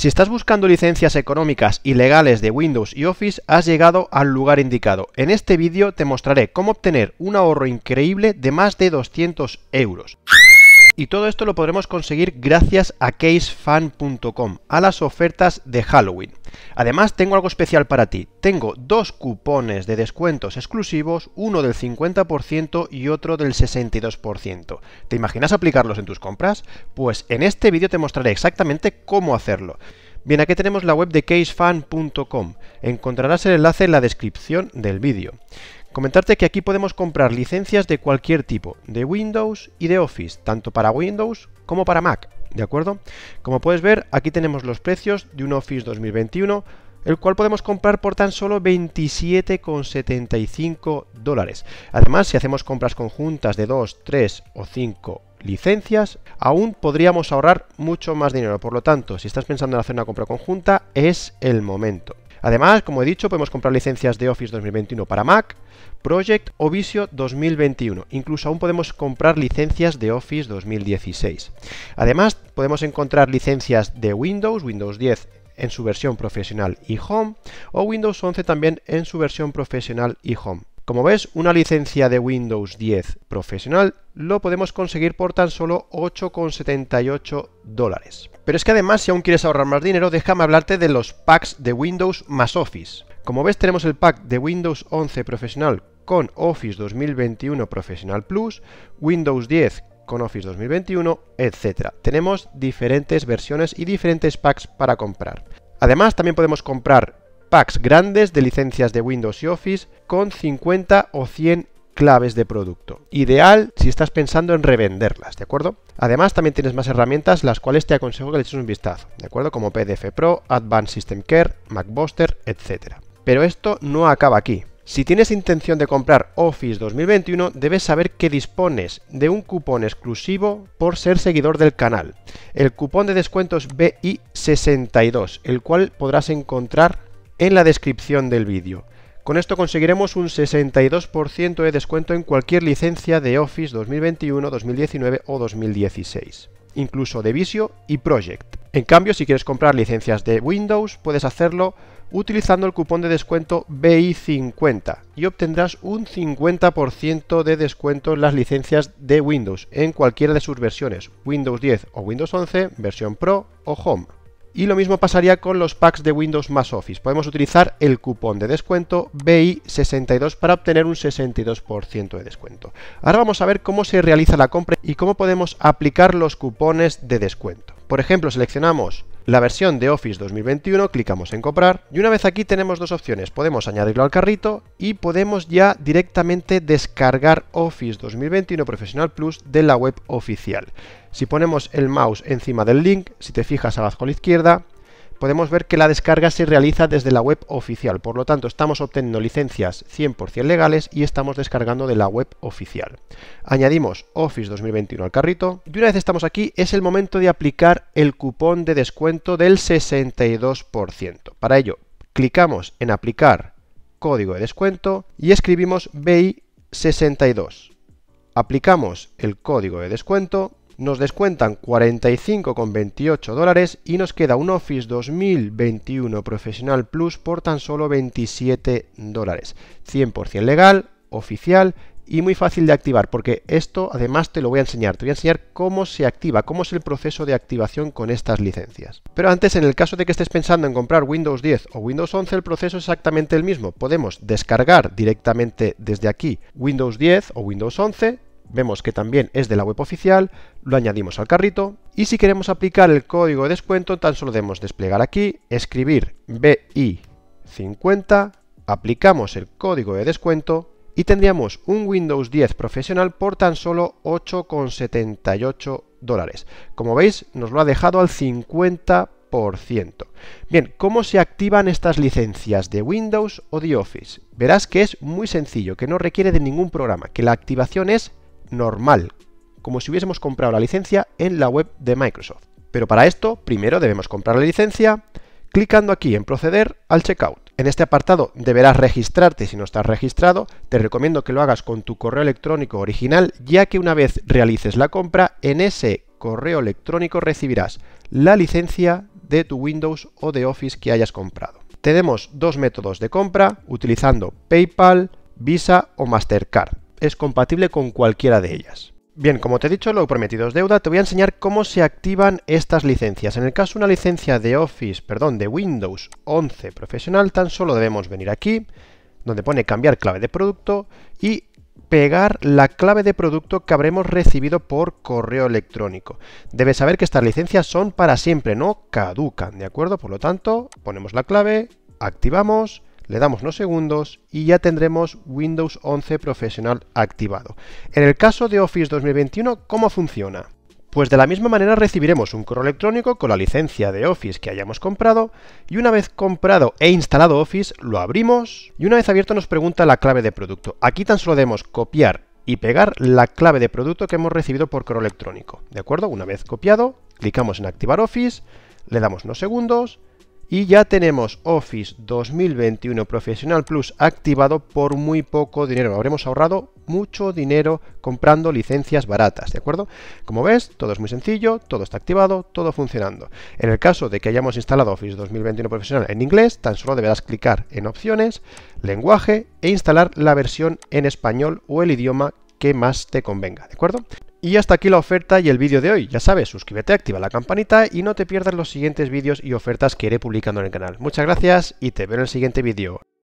Si estás buscando licencias económicas y legales de Windows y Office, has llegado al lugar indicado. En este vídeo te mostraré cómo obtener un ahorro increíble de más de 200 euros. Y todo esto lo podremos conseguir gracias a casefan.com, a las ofertas de Halloween. Además, tengo algo especial para ti. Tengo dos cupones de descuentos exclusivos, uno del 50% y otro del 62%. ¿Te imaginas aplicarlos en tus compras? Pues en este vídeo te mostraré exactamente cómo hacerlo. Bien, aquí tenemos la web de casefan.com. Encontrarás el enlace en la descripción del vídeo. Comentarte que aquí podemos comprar licencias de cualquier tipo, de Windows y de Office, tanto para Windows como para Mac, ¿de acuerdo? Como puedes ver, aquí tenemos los precios de un Office 2021, el cual podemos comprar por tan solo 27,75 dólares. Además, si hacemos compras conjuntas de 2, 3 o 5 licencias, aún podríamos ahorrar mucho más dinero. Por lo tanto, si estás pensando en hacer una compra conjunta, es el momento. Además, como he dicho, podemos comprar licencias de Office 2021 para Mac, Project o Visio 2021. Incluso aún podemos comprar licencias de Office 2016. Además, podemos encontrar licencias de Windows, Windows 10 en su versión profesional y Home, o Windows 11 también en su versión profesional y Home. Como ves, una licencia de Windows 10 profesional lo podemos conseguir por tan solo 8,78 dólares. Pero es que además, si aún quieres ahorrar más dinero, déjame hablarte de los packs de Windows más Office. Como ves, tenemos el pack de Windows 11 profesional con Office 2021 Professional Plus, Windows 10 con Office 2021, etc. Tenemos diferentes versiones y diferentes packs para comprar. Además, también podemos comprar packs grandes de licencias de Windows y Office con 50 o 100 claves de producto. Ideal si estás pensando en revenderlas, ¿de acuerdo? Además también tienes más herramientas las cuales te aconsejo que le eches un vistazo, ¿de acuerdo? Como PDF Pro, Advanced System Care, MacBuster, etc. Pero esto no acaba aquí. Si tienes intención de comprar Office 2021, debes saber que dispones de un cupón exclusivo por ser seguidor del canal. El cupón de descuentos BI62, el cual podrás encontrar en la descripción del vídeo. Con esto conseguiremos un 62% de descuento en cualquier licencia de Office 2021, 2019 o 2016, incluso de Visio y Project. En cambio, si quieres comprar licencias de Windows, puedes hacerlo utilizando el cupón de descuento BI50 y obtendrás un 50% de descuento en las licencias de Windows en cualquiera de sus versiones, Windows 10 o Windows 11, versión Pro o Home. Y lo mismo pasaría con los packs de Windows más Office. Podemos utilizar el cupón de descuento BI62 para obtener un 62% de descuento. Ahora vamos a ver cómo se realiza la compra y cómo podemos aplicar los cupones de descuento. Por ejemplo, seleccionamos la versión de Office 2021, clicamos en comprar y una vez aquí tenemos dos opciones, podemos añadirlo al carrito y podemos ya directamente descargar Office 2021 Professional Plus de la web oficial. Si ponemos el mouse encima del link, si te fijas abajo a la izquierda, podemos ver que la descarga se realiza desde la web oficial. Por lo tanto, estamos obteniendo licencias 100% legales y estamos descargando de la web oficial. Añadimos Office 2021 al carrito. Y una vez estamos aquí, es el momento de aplicar el cupón de descuento del 62%. Para ello, clicamos en Aplicar código de descuento y escribimos BI62. Aplicamos el código de descuento nos descuentan 45,28 dólares y nos queda un Office 2021 profesional Plus por tan solo 27 dólares. 100% legal, oficial y muy fácil de activar porque esto además te lo voy a enseñar, te voy a enseñar cómo se activa, cómo es el proceso de activación con estas licencias. Pero antes, en el caso de que estés pensando en comprar Windows 10 o Windows 11, el proceso es exactamente el mismo. Podemos descargar directamente desde aquí Windows 10 o Windows 11, vemos que también es de la web oficial, lo añadimos al carrito y si queremos aplicar el código de descuento tan solo debemos desplegar aquí, escribir BI50, aplicamos el código de descuento y tendríamos un Windows 10 profesional por tan solo 8,78 dólares. Como veis nos lo ha dejado al 50%. Bien, ¿cómo se activan estas licencias de Windows o de Office? Verás que es muy sencillo, que no requiere de ningún programa, que la activación es normal, como si hubiésemos comprado la licencia en la web de Microsoft. Pero para esto, primero debemos comprar la licencia clicando aquí en proceder al checkout. En este apartado deberás registrarte si no estás registrado. Te recomiendo que lo hagas con tu correo electrónico original, ya que una vez realices la compra, en ese correo electrónico recibirás la licencia de tu Windows o de Office que hayas comprado. Tenemos dos métodos de compra utilizando PayPal, Visa o Mastercard es compatible con cualquiera de ellas. Bien, como te he dicho, lo prometido es deuda, te voy a enseñar cómo se activan estas licencias. En el caso de una licencia de Office, perdón, de Windows 11 profesional, tan solo debemos venir aquí, donde pone cambiar clave de producto y pegar la clave de producto que habremos recibido por correo electrónico. Debes saber que estas licencias son para siempre, no caducan, ¿de acuerdo? Por lo tanto, ponemos la clave, activamos le damos unos segundos y ya tendremos Windows 11 Profesional activado. En el caso de Office 2021, ¿cómo funciona? Pues de la misma manera recibiremos un correo electrónico con la licencia de Office que hayamos comprado y una vez comprado e instalado Office lo abrimos y una vez abierto nos pregunta la clave de producto. Aquí tan solo debemos copiar y pegar la clave de producto que hemos recibido por correo electrónico. ¿De acuerdo? Una vez copiado, clicamos en activar Office, le damos unos segundos y ya tenemos Office 2021 Professional Plus activado por muy poco dinero. Habremos ahorrado mucho dinero comprando licencias baratas, ¿de acuerdo? Como ves, todo es muy sencillo, todo está activado, todo funcionando. En el caso de que hayamos instalado Office 2021 Profesional en inglés, tan solo deberás clicar en opciones, lenguaje e instalar la versión en español o el idioma que más te convenga, ¿de acuerdo? Y hasta aquí la oferta y el vídeo de hoy. Ya sabes, suscríbete, activa la campanita y no te pierdas los siguientes vídeos y ofertas que iré publicando en el canal. Muchas gracias y te veo en el siguiente vídeo.